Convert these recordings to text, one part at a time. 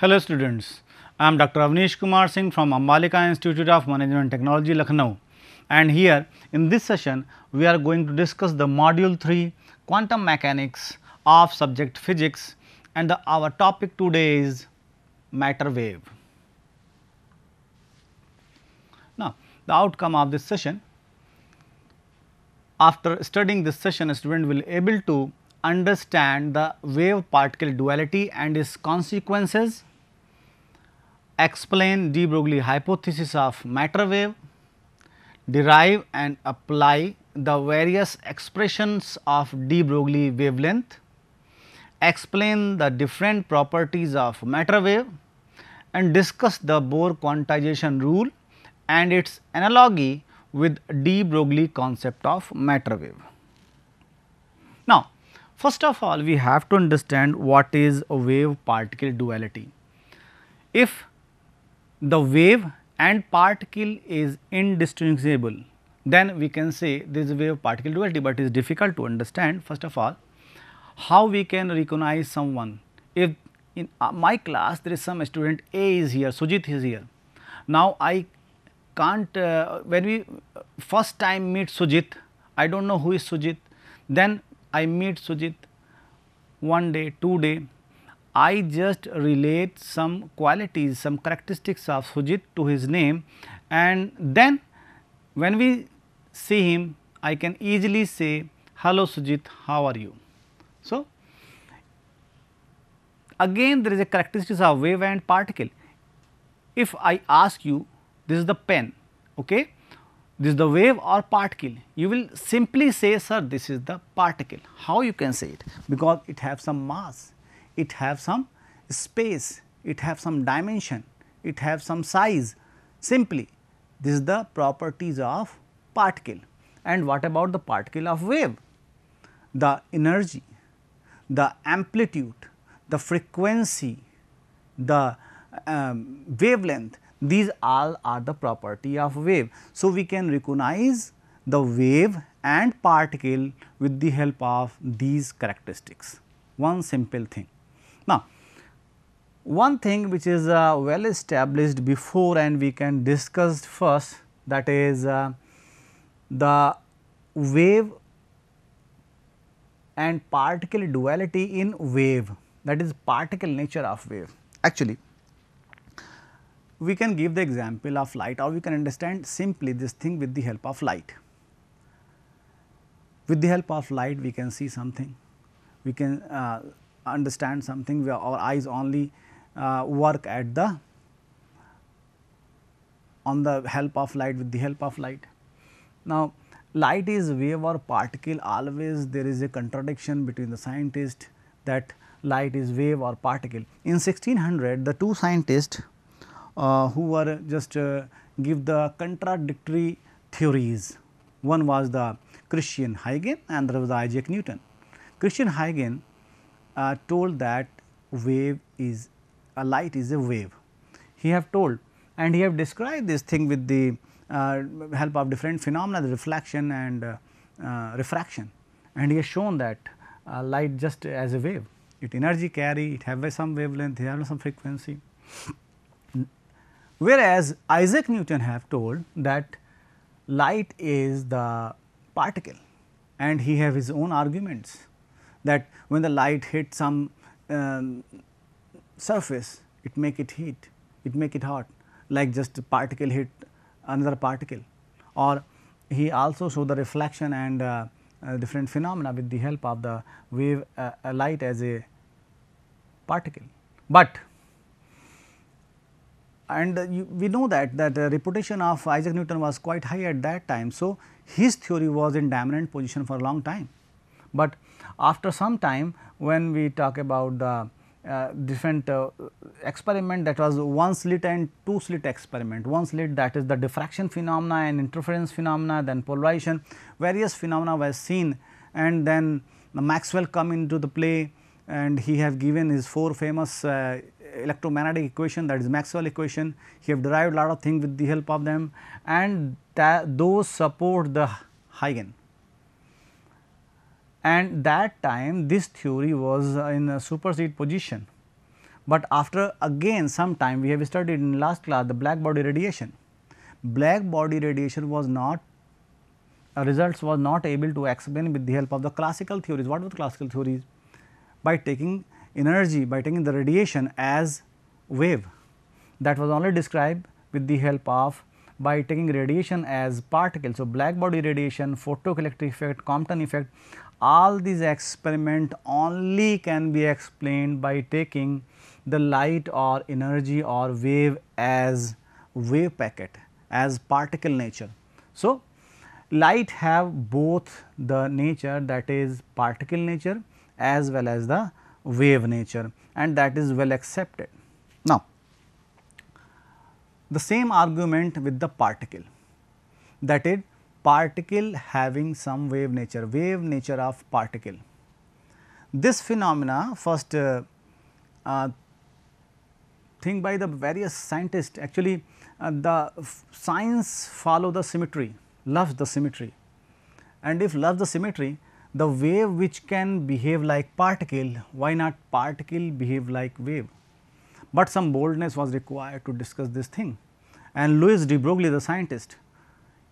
Hello students, I am Dr. Avnish Kumar Singh from Ambalika Institute of Management Technology, Lucknow. And here in this session, we are going to discuss the module 3 quantum mechanics of subject physics and the, our topic today is matter wave. Now, the outcome of this session, after studying this session, a student will able to understand the wave particle duality and its consequences explain de Broglie hypothesis of matter wave, derive and apply the various expressions of de Broglie wavelength, explain the different properties of matter wave and discuss the Bohr quantization rule and its analogy with de Broglie concept of matter wave. Now, first of all we have to understand what is a wave particle duality. If the wave and particle is indistinguishable, then we can say this wave particle duality, but it is difficult to understand first of all how we can recognize someone. If in uh, my class there is some student A is here, Sujit is here. Now, I can't uh, when we uh, first time meet Sujit, I do not know who is Sujit, then I meet Sujit one day, two day, I just relate some qualities, some characteristics of Sujit to his name and then when we see him, I can easily say, hello Sujit, how are you? So, again there is a characteristics of wave and particle. If I ask you, this is the pen, okay? this is the wave or particle you will simply say sir this is the particle how you can say it because it have some mass it have some space, it have some dimension, it have some size simply this is the properties of particle. And what about the particle of wave? The energy, the amplitude, the frequency, the um, wavelength these all are the property of wave. So, we can recognize the wave and particle with the help of these characteristics, one simple thing. Now, one thing which is uh, well established before and we can discuss first that is uh, the wave and particle duality in wave that is particle nature of wave. Actually, we can give the example of light or we can understand simply this thing with the help of light. With the help of light we can see something, we can uh, understand something where our eyes only uh, work at the on the help of light with the help of light. Now, light is wave or particle always there is a contradiction between the scientist that light is wave or particle. In 1600 the two scientists uh, who were just uh, give the contradictory theories. One was the Christian Huygens and there was Isaac Newton. Christian Huygens uh, told that wave is a light is a wave. He have told and he have described this thing with the uh, help of different phenomena the reflection and uh, uh refraction and he has shown that uh, light just as a wave it energy carry it have some wavelength it have some frequency. Whereas, Isaac Newton have told that light is the particle and he have his own arguments that when the light hits some um, surface it make it heat, it make it hot like just particle hit another particle or he also show the reflection and uh, uh, different phenomena with the help of the wave uh, light as a particle. But and you, we know that that the reputation of Isaac Newton was quite high at that time. So, his theory was in dominant position for a long time, but after some time when we talk about the uh, different uh, experiment that was one slit and two slit experiment. One slit that is the diffraction phenomena and interference phenomena, then polarization, various phenomena were seen and then the Maxwell come into the play and he have given his four famous uh, electromagnetic equation that is Maxwell equation. He have derived lot of things with the help of them and those support the Huygens and that time this theory was uh, in a supersede position. But after again some time we have studied in last class the black body radiation. Black body radiation was not uh, results was not able to explain with the help of the classical theories. What were the classical theories? By taking energy, by taking the radiation as wave that was only described with the help of by taking radiation as particle. So, black body radiation, photoelectric effect, Compton effect all these experiment only can be explained by taking the light or energy or wave as wave packet as particle nature. So, light have both the nature that is particle nature as well as the wave nature and that is well accepted. Now, the same argument with the particle that is particle having some wave nature, wave nature of particle. This phenomena first uh, uh, thing by the various scientists actually uh, the science follow the symmetry, loves the symmetry and if loves the symmetry the wave which can behave like particle, why not particle behave like wave? But some boldness was required to discuss this thing and Louis de Broglie the scientist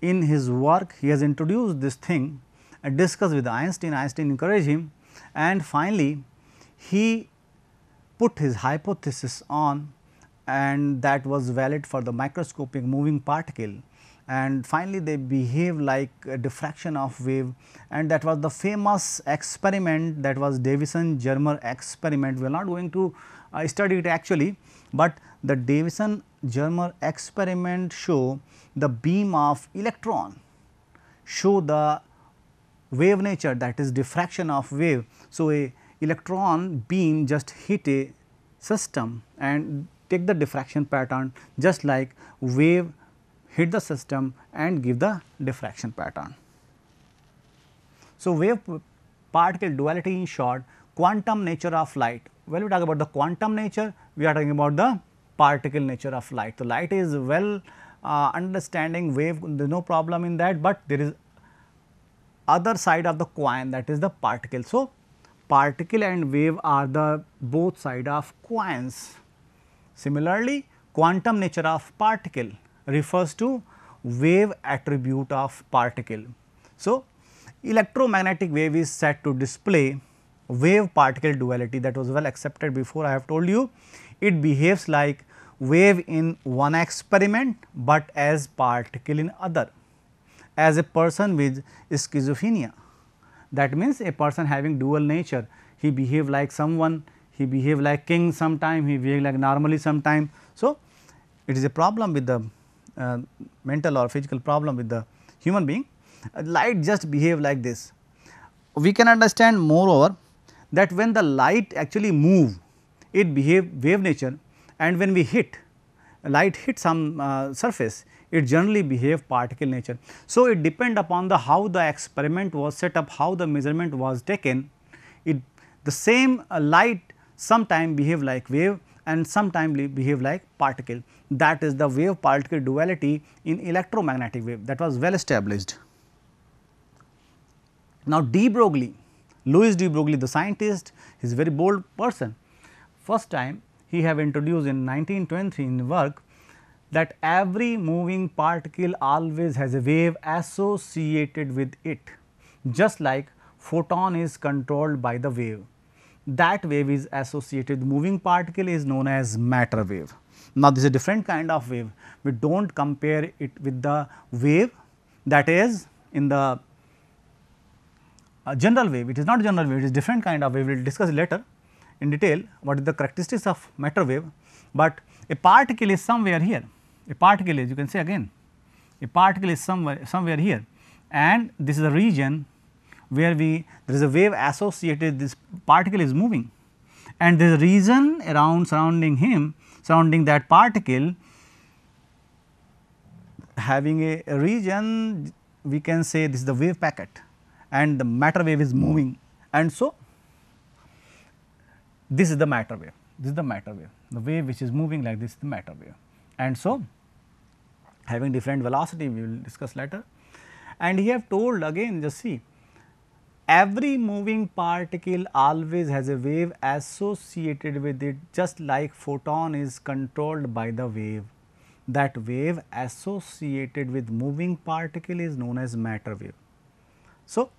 in his work he has introduced this thing and uh, discussed with Einstein, Einstein encouraged him and finally, he put his hypothesis on and that was valid for the microscopic moving particle and finally they behave like diffraction of wave and that was the famous experiment that was Davison Germer experiment. We are not going to uh, study it actually, but the Davison Germer experiment show the beam of electron show the wave nature that is diffraction of wave. So, a electron beam just hit a system and take the diffraction pattern just like wave hit the system and give the diffraction pattern. So, wave particle duality in short quantum nature of light. When we talk about the quantum nature, we are talking about the particle nature of light. So, light is well uh, understanding wave there is no problem in that, but there is other side of the coin that is the particle. So, particle and wave are the both side of coins. Similarly, quantum nature of particle refers to wave attribute of particle. So, electromagnetic wave is said to display wave particle duality that was well accepted before I have told you. It behaves like wave in one experiment, but as particle in other as a person with schizophrenia. That means, a person having dual nature, he behave like someone, he behave like king sometime, he behave like normally sometime. So, it is a problem with the uh, mental or physical problem with the human being, light just behave like this. We can understand moreover that when the light actually move, it behave wave nature and when we hit, light hit some uh, surface, it generally behave particle nature. So, it depend upon the how the experiment was set up, how the measurement was taken, it the same uh, light sometime behave like wave and sometimes behave like particle. That is the wave particle duality in electromagnetic wave that was well established. Now, de Broglie, Louis de Broglie the scientist, is a very bold person. First time he have introduced in nineteen twenty in work that every moving particle always has a wave associated with it, just like photon is controlled by the wave that wave is associated moving particle is known as matter wave. Now, this is a different kind of wave, we do not compare it with the wave that is in the uh, general wave, it is not general wave, it is different kind of wave, we will discuss later in detail what is the characteristics of matter wave, but a particle is somewhere here, a particle is you can say again, a particle is somewhere, somewhere here and this is a region where we there is a wave associated this particle is moving and there is a reason around surrounding him surrounding that particle having a, a region we can say this is the wave packet and the matter wave is moving and so this is the matter wave this is the matter wave the wave which is moving like this is the matter wave and so having different velocity we will discuss later and he have told again just see every moving particle always has a wave associated with it just like photon is controlled by the wave. That wave associated with moving particle is known as matter wave. So,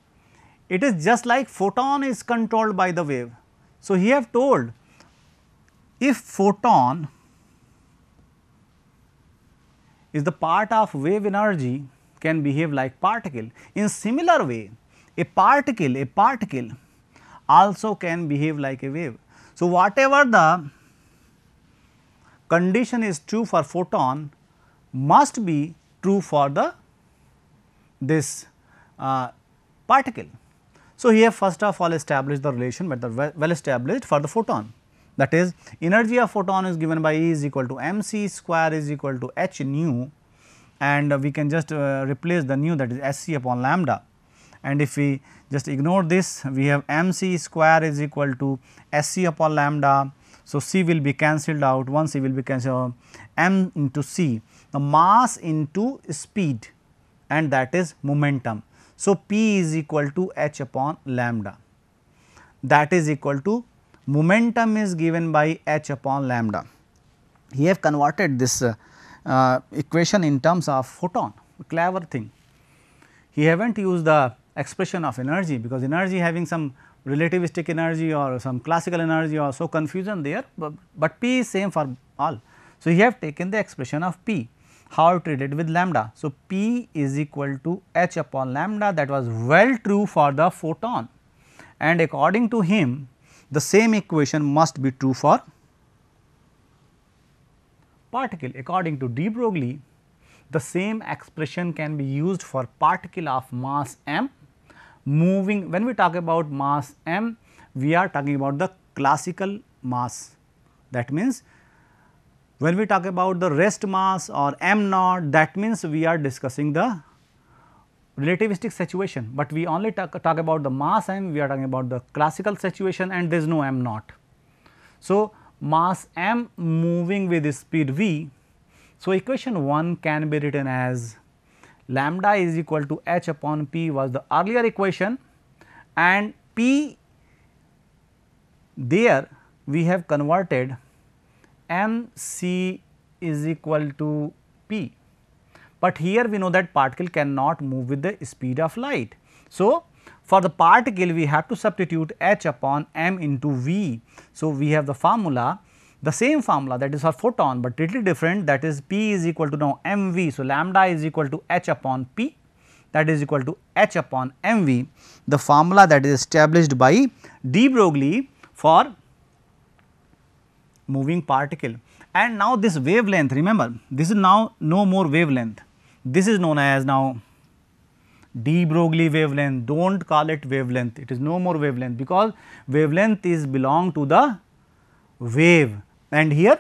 it is just like photon is controlled by the wave. So, he have told if photon is the part of wave energy can behave like particle in similar way a particle, a particle also can behave like a wave. So, whatever the condition is true for photon must be true for the this uh, particle. So, here first of all establish the relation but the well established for the photon that is energy of photon is given by E is equal to m c square is equal to h nu and we can just uh, replace the nu that is s c upon lambda and if we just ignore this we have mc square is equal to sc upon lambda. So, c will be cancelled out One c will be cancelled out m into c the mass into speed and that is momentum. So, p is equal to h upon lambda that is equal to momentum is given by h upon lambda. He have converted this uh, uh, equation in terms of photon clever thing. He have not used the expression of energy because energy having some relativistic energy or some classical energy or so confusion there, but, but P is same for all. So, you have taken the expression of P how to it with lambda. So, P is equal to h upon lambda that was well true for the photon and according to him the same equation must be true for particle. According to de Broglie the same expression can be used for particle of mass m moving when we talk about mass m we are talking about the classical mass that means when we talk about the rest mass or m naught that means we are discussing the relativistic situation, but we only talk, talk about the mass m we are talking about the classical situation and there is no m naught. So, mass m moving with speed v. So, equation 1 can be written as lambda is equal to h upon p was the earlier equation and p there we have converted m c is equal to p, but here we know that particle cannot move with the speed of light. So, for the particle we have to substitute h upon m into v. So, we have the formula the same formula that is for photon, but little different that is P is equal to now mv. So, lambda is equal to h upon P that is equal to h upon mv the formula that is established by de Broglie for moving particle. And now this wavelength remember this is now no more wavelength this is known as now de Broglie wavelength do not call it wavelength it is no more wavelength because wavelength is belong to the wave and here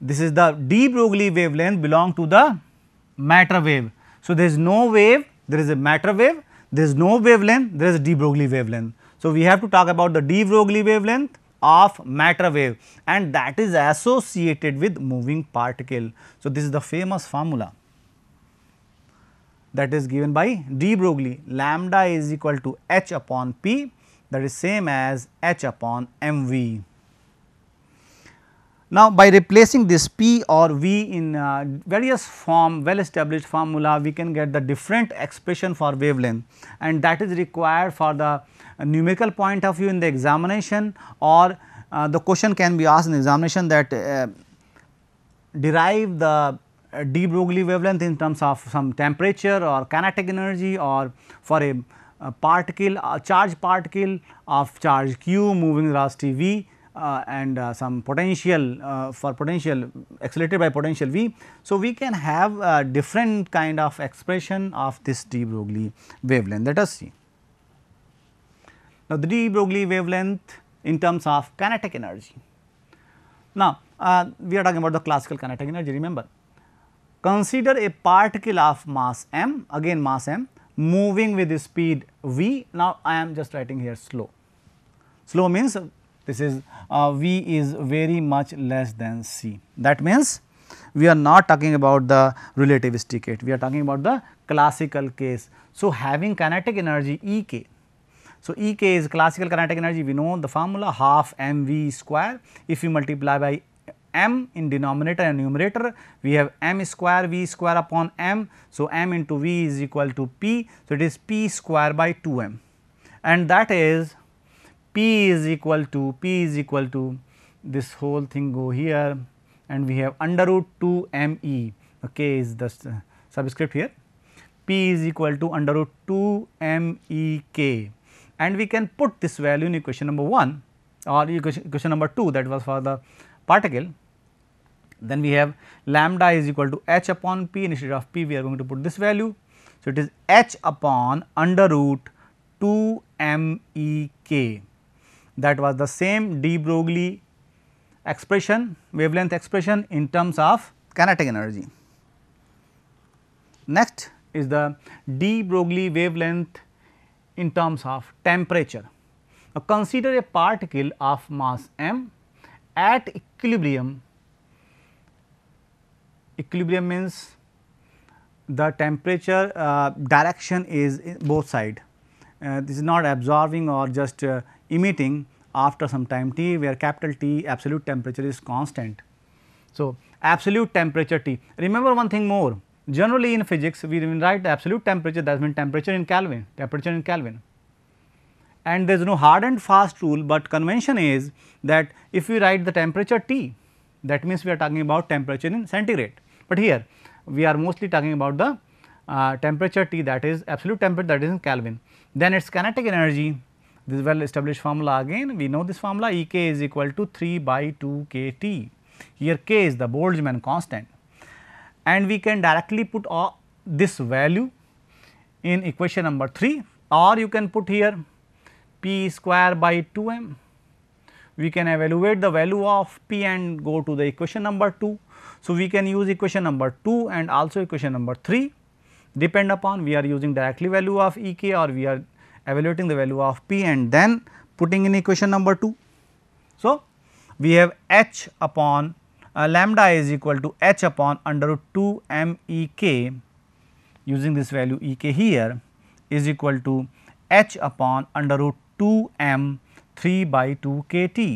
this is the de Broglie wavelength belong to the matter wave. So, there is no wave, there is a matter wave, there is no wavelength, there is de Broglie wavelength. So, we have to talk about the de Broglie wavelength of matter wave and that is associated with moving particle. So, this is the famous formula that is given by de Broglie lambda is equal to h upon p that is same as h upon mv. Now, by replacing this P or V in uh, various form well established formula we can get the different expression for wavelength and that is required for the uh, numerical point of view in the examination or uh, the question can be asked in examination that uh, derive the uh, de Broglie wavelength in terms of some temperature or kinetic energy or for a, a particle a charge particle of charge q moving velocity v uh, and uh, some potential uh, for potential accelerated by potential V. So, we can have different kind of expression of this de Broglie wavelength let us see. Now, the de Broglie wavelength in terms of kinetic energy. Now, uh, we are talking about the classical kinetic energy remember. Consider a particle of mass m again mass m moving with speed v now I am just writing here slow. Slow means this is uh, V is very much less than C. That means, we are not talking about the relativistic case, we are talking about the classical case. So, having kinetic energy E k. So, E k is classical kinetic energy we know the formula half m v square if we multiply by m in denominator and numerator we have m square v square upon m. So, m into v is equal to p. So, it is p square by 2 m and that is P is equal to P is equal to this whole thing go here and we have under root 2 m e okay is the subscript here P is equal to under root 2 m e k and we can put this value in equation number 1 or equation number 2 that was for the particle. Then we have lambda is equal to h upon p instead of p we are going to put this value. So, it is h upon under root 2 m e k that was the same de Broglie expression wavelength expression in terms of kinetic energy. Next is the de Broglie wavelength in terms of temperature. Now, consider a particle of mass m at equilibrium, equilibrium means the temperature uh, direction is both side. Uh, this is not absorbing or just uh, emitting after some time t where capital T absolute temperature is constant. So, absolute temperature T. Remember one thing more generally in physics we write absolute temperature that means temperature in Kelvin temperature in Kelvin and there is no hard and fast rule, but convention is that if we write the temperature T that means we are talking about temperature in centigrade, but here we are mostly talking about the uh, temperature T that is absolute temperature that is in Kelvin. Then its kinetic energy this well established formula again we know this formula E k is equal to 3 by 2 k t. Here k is the Boltzmann constant and we can directly put all this value in equation number 3 or you can put here p square by 2 m. We can evaluate the value of p and go to the equation number 2. So, we can use equation number 2 and also equation number 3 depend upon we are using directly value of E k or we are evaluating the value of p and then putting in equation number 2. So, we have h upon uh, lambda is equal to h upon under root 2 m e k using this value e k here is equal to h upon under root 2 m 3 by 2 k t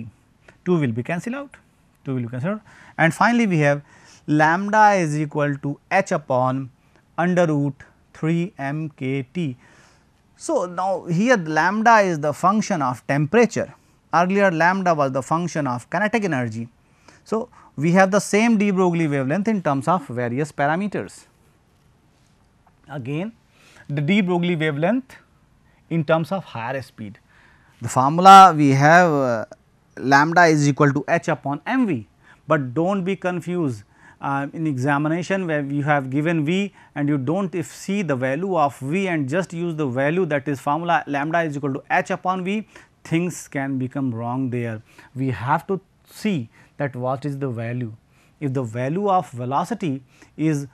2 will be cancelled out 2 will be cancelled and finally, we have lambda is equal to h upon under root 3 m k t so, now here lambda is the function of temperature, earlier lambda was the function of kinetic energy. So, we have the same de Broglie wavelength in terms of various parameters. Again the de Broglie wavelength in terms of higher speed. The formula we have uh, lambda is equal to h upon mv, but do not be confused uh, in examination where you have given V and you do not if see the value of V and just use the value that is formula lambda is equal to H upon V, things can become wrong there. We have to see that what is the value. If the value of velocity is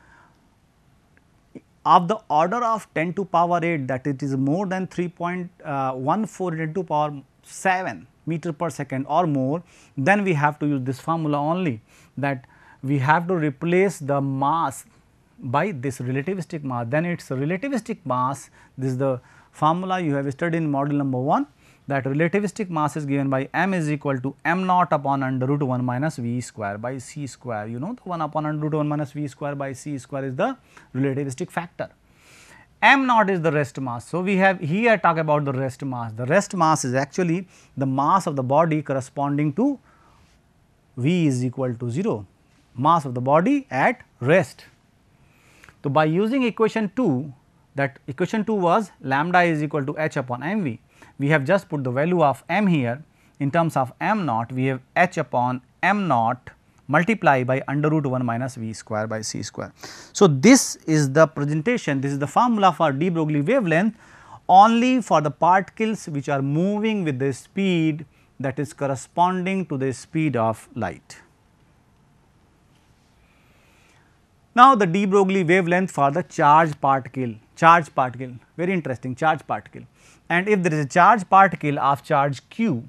of the order of 10 to power 8 that it is more than 3.14 uh, into to power 7 meter per second or more, then we have to use this formula only that we have to replace the mass by this relativistic mass then it is relativistic mass this is the formula you have studied in model number 1 that relativistic mass is given by m is equal to m naught upon under root 1 minus v square by c square you know the 1 upon under root 1 minus v square by c square is the relativistic factor m naught is the rest mass. So, we have here talk about the rest mass the rest mass is actually the mass of the body corresponding to v is equal to 0 mass of the body at rest. So, by using equation 2 that equation 2 was lambda is equal to h upon mv. We have just put the value of m here in terms of m naught we have h upon m naught multiply by under root 1 minus v square by c square. So, this is the presentation this is the formula for de Broglie wavelength only for the particles which are moving with the speed that is corresponding to the speed of light. Now, the de Broglie wavelength for the charge particle, charge particle, very interesting charge particle. And if there is a charge particle of charge q,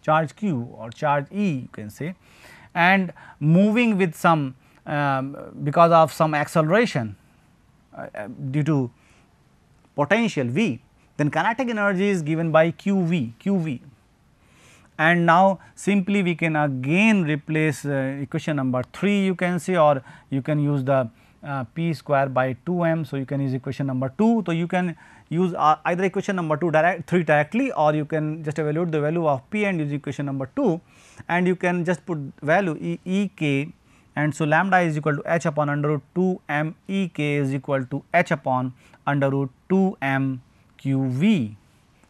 charge q or charge e you can say and moving with some um, because of some acceleration uh, uh due to potential v, then kinetic energy is given by q v, q v and now simply we can again replace uh, equation number 3 you can see or you can use the uh, p square by 2 m. So, you can use equation number 2. So, you can use uh, either equation number 2 direct 3 directly or you can just evaluate the value of p and use equation number 2 and you can just put value e, e k and so lambda is equal to h upon under root 2 m e k is equal to h upon under root 2 m q v.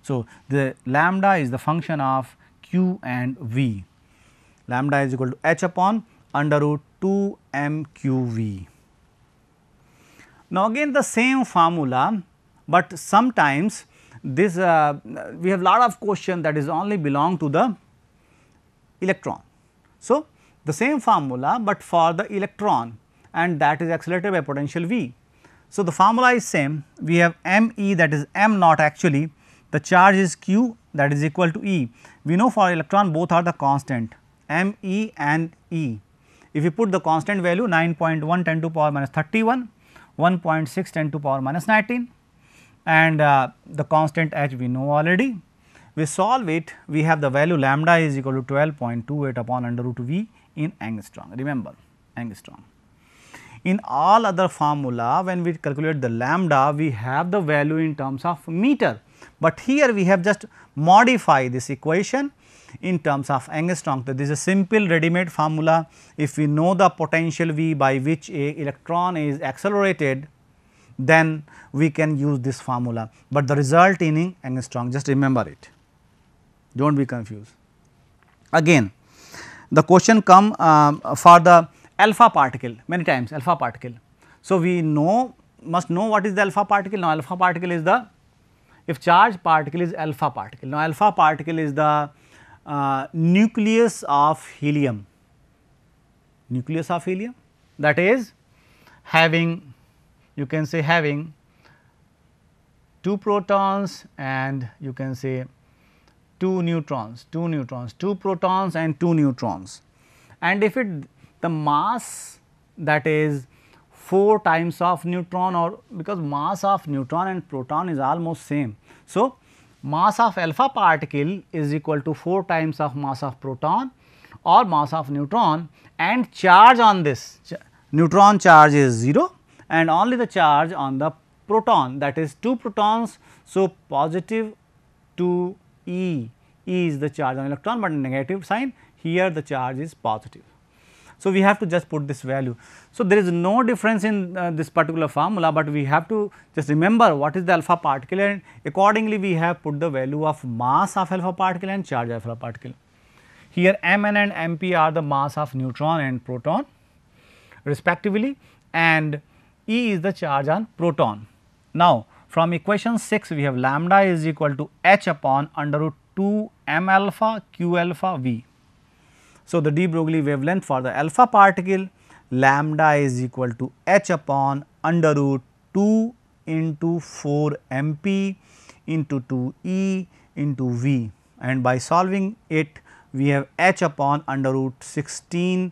So, the lambda is the function of q and v. Lambda is equal to h upon under root 2 m q v. Now, again the same formula, but sometimes this uh, we have lot of question that is only belong to the electron. So, the same formula, but for the electron and that is accelerated by potential V. So, the formula is same we have m e that is m naught actually the charge is q that is equal to E. We know for electron both are the constant m E and E. If you put the constant value 9.1 10 to power minus 31, 1.6 10 to power minus 19 and uh, the constant h we know already. We solve it, we have the value lambda is equal to 12.28 upon under root v in angstrom, remember angstrom. In all other formula when we calculate the lambda we have the value in terms of meter, but here we have just modified this equation in terms of angstrom. So, this is a simple ready made formula if we know the potential V by which a electron is accelerated then we can use this formula, but the result in angstrom just remember it do not be confused. Again the question come uh, for the alpha particle many times alpha particle. So, we know must know what is the alpha particle. Now, alpha particle is the if charge particle is alpha particle. Now, alpha particle is the uh, nucleus of helium, nucleus of helium that is having you can say having two protons and you can say two neutrons, two neutrons, two protons and two neutrons. And if it the mass that is 4 times of neutron or because mass of neutron and proton is almost same. So, mass of alpha particle is equal to 4 times of mass of proton or mass of neutron and charge on this Ch neutron charge is 0 and only the charge on the proton that is 2 protons. So, positive 2 E, E is the charge on electron but negative sign here the charge is positive. So, we have to just put this value. So, there is no difference in uh, this particular formula, but we have to just remember what is the alpha particle and accordingly we have put the value of mass of alpha particle and charge of alpha particle. Here Mn and Mp are the mass of neutron and proton respectively and E is the charge on proton. Now, from equation 6 we have lambda is equal to h upon under root 2 m alpha q alpha v so, the de Broglie wavelength for the alpha particle lambda is equal to h upon under root 2 into 4 mp into 2 e into v and by solving it we have h upon under root 16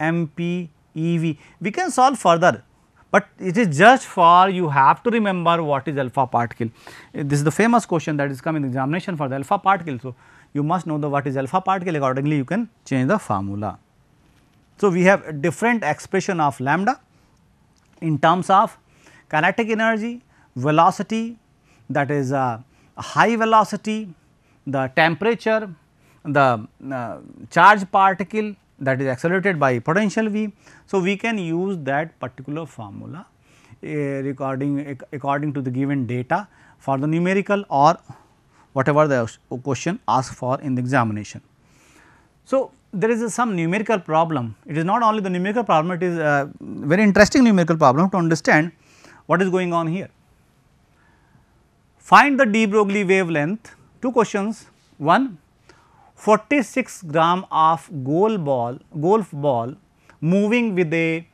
mp ev. We can solve further but it is just for you have to remember what is alpha particle. This is the famous question that is coming examination for the alpha particle. So, you must know the what is alpha particle accordingly you can change the formula. So, we have different expression of lambda in terms of kinetic energy, velocity that is a uh, high velocity, the temperature, the uh, charge particle that is accelerated by potential V. So, we can use that particular formula uh, according to the given data for the numerical or whatever the question asked for in the examination. So, there is some numerical problem, it is not only the numerical problem, it is a very interesting numerical problem to understand what is going on here. Find the de Broglie wavelength, two questions, one 46 gram of golf ball, golf ball moving with a,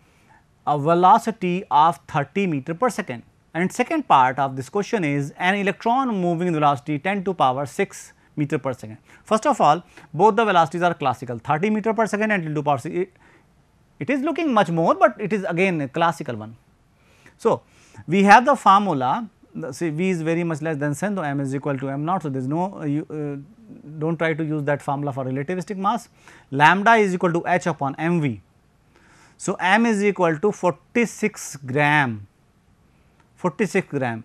a velocity of 30 meter per second. And second part of this question is an electron moving in velocity 10 to power 6 meter per second. First of all, both the velocities are classical 30 meter per second and 10 to power 6. It, it is looking much more, but it is again a classical one. So, we have the formula see V is very much less than c, so m is equal to m naught. So, there is no uh, you uh, do not try to use that formula for relativistic mass. Lambda is equal to h upon mv. So, m is equal to 46 gram 46 gram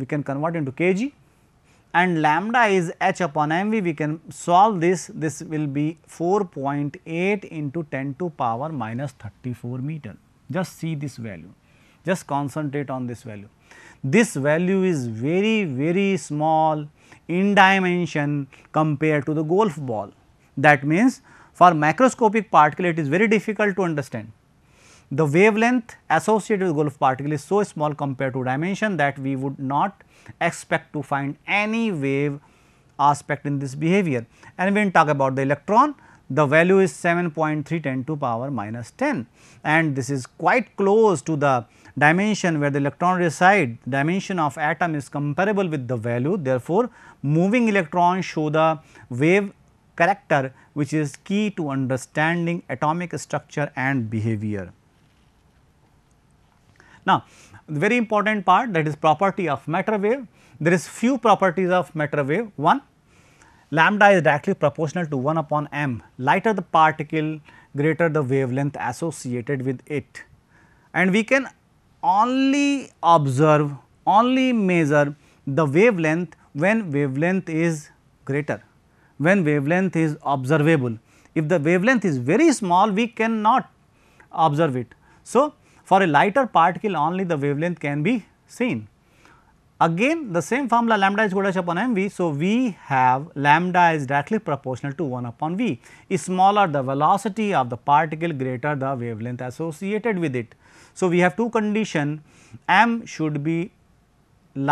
we can convert into kg and lambda is h upon mv we can solve this this will be 4.8 into 10 to power minus 34 meter just see this value just concentrate on this value this value is very very small in dimension compared to the golf ball that means for macroscopic particle it is very difficult to understand the wavelength associated with golf particle is so small compared to dimension that we would not expect to find any wave aspect in this behavior. And when talk about the electron, the value is seven point three ten to power minus 10 and this is quite close to the dimension where the electron reside dimension of atom is comparable with the value therefore, moving electrons show the wave character which is key to understanding atomic structure and behavior. Now, the very important part that is property of matter wave, there is few properties of matter wave. One, lambda is directly proportional to 1 upon m, lighter the particle, greater the wavelength associated with it. And we can only observe, only measure the wavelength when wavelength is greater, when wavelength is observable. If the wavelength is very small, we cannot observe it. So, for a lighter particle only the wavelength can be seen. Again the same formula lambda is equal to h upon mv. So, we have lambda is directly proportional to 1 upon v. Is smaller the velocity of the particle greater the wavelength associated with it. So, we have two condition m should be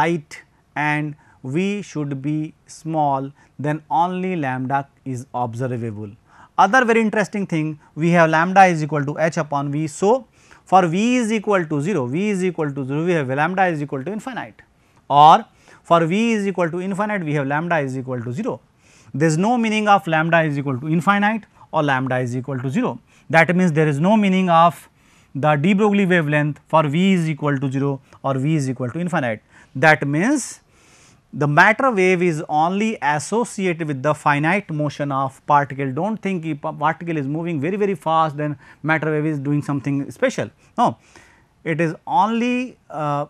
light and v should be small then only lambda is observable. Other very interesting thing we have lambda is equal to h upon v. So, for v is equal to 0, v is equal to 0, we have lambda is equal to infinite or for v is equal to infinite, we have lambda is equal to 0. There is no meaning of lambda is equal to infinite or lambda is equal to 0. That means, there is no meaning of the de Broglie wavelength for v is equal to 0 or v is equal to infinite. That means, the matter wave is only associated with the finite motion of particle. Do not think if particle is moving very very fast then matter wave is doing something special. No, it is only uh,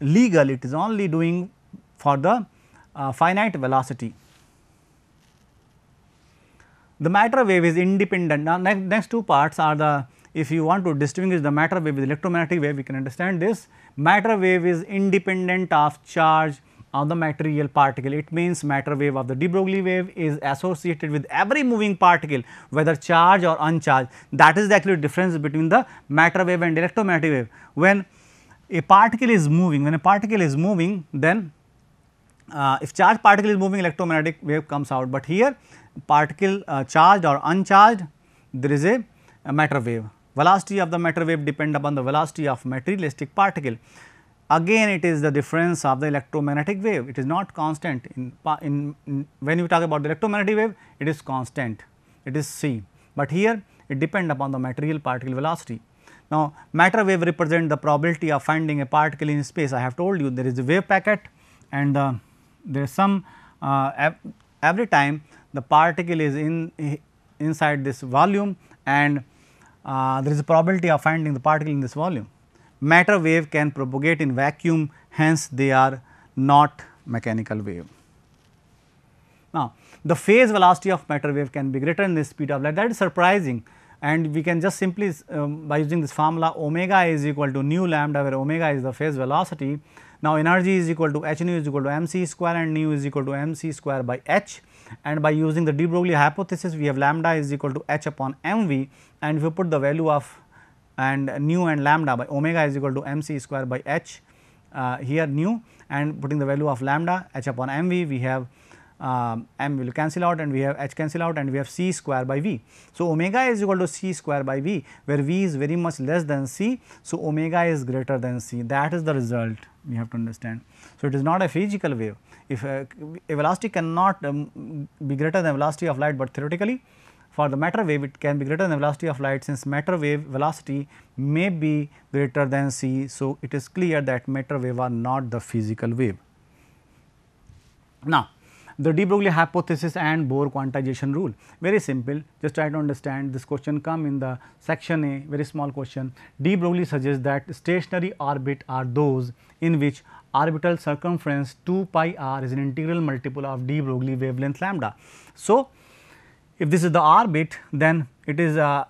legal, it is only doing for the uh, finite velocity. The matter wave is independent. Now, next two parts are the if you want to distinguish the matter wave with electromagnetic wave, we can understand this. Matter wave is independent of charge of the material particle. It means matter wave of the de Broglie wave is associated with every moving particle whether charged or uncharged. That is the actual difference between the matter wave and electromagnetic wave. When a particle is moving, when a particle is moving then uh, if charged particle is moving electromagnetic wave comes out, but here particle uh, charged or uncharged there is a, a matter wave velocity of the matter wave depend upon the velocity of materialistic particle. Again it is the difference of the electromagnetic wave, it is not constant in, in, in when you talk about the electromagnetic wave it is constant, it is c, but here it depend upon the material particle velocity. Now, matter wave represent the probability of finding a particle in space I have told you there is a wave packet and uh, there is some uh, every time the particle is in inside this volume and uh, there is a probability of finding the particle in this volume. Matter wave can propagate in vacuum hence they are not mechanical wave. Now, the phase velocity of matter wave can be greater than the speed of light that is surprising and we can just simply um, by using this formula omega is equal to nu lambda where omega is the phase velocity. Now, energy is equal to h nu is equal to m c square and nu is equal to m c square by h and by using the de Broglie hypothesis we have lambda is equal to h upon m v and if you put the value of and nu and lambda by omega is equal to m c square by h uh, here nu and putting the value of lambda h upon m v we have uh, m will cancel out and we have h cancel out and we have c square by v. So, omega is equal to c square by v where v is very much less than c. So, omega is greater than c that is the result we have to understand. So, it is not a physical wave if uh, a velocity cannot um, be greater than velocity of light, but theoretically for the matter wave it can be greater than the velocity of light since matter wave velocity may be greater than c. So, it is clear that matter wave are not the physical wave. Now, the de Broglie hypothesis and Bohr quantization rule very simple just try to understand this question come in the section A very small question de Broglie suggests that stationary orbit are those in which orbital circumference 2 pi r is an integral multiple of de Broglie wavelength lambda. So, if this is the r bit, then it is uh,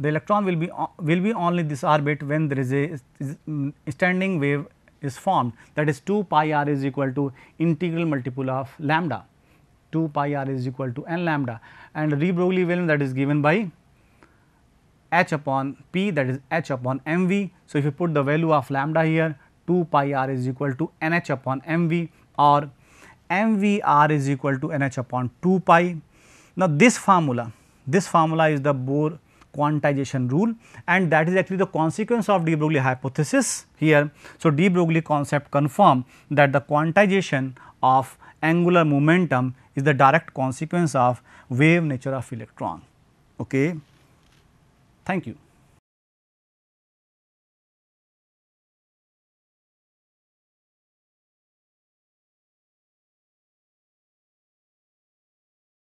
the electron will be will be only this r bit when there is a mm, standing wave is formed that is 2 pi r is equal to integral multiple of lambda 2 pi r is equal to n lambda and de Broglie volume that is given by h upon p that is h upon m v. So, if you put the value of lambda here 2 pi r is equal to n h upon m v or mvr is equal to nh upon 2 pi. Now, this formula, this formula is the Bohr quantization rule and that is actually the consequence of de Broglie hypothesis here. So, de Broglie concept confirm that the quantization of angular momentum is the direct consequence of wave nature of electron. Okay. Thank you.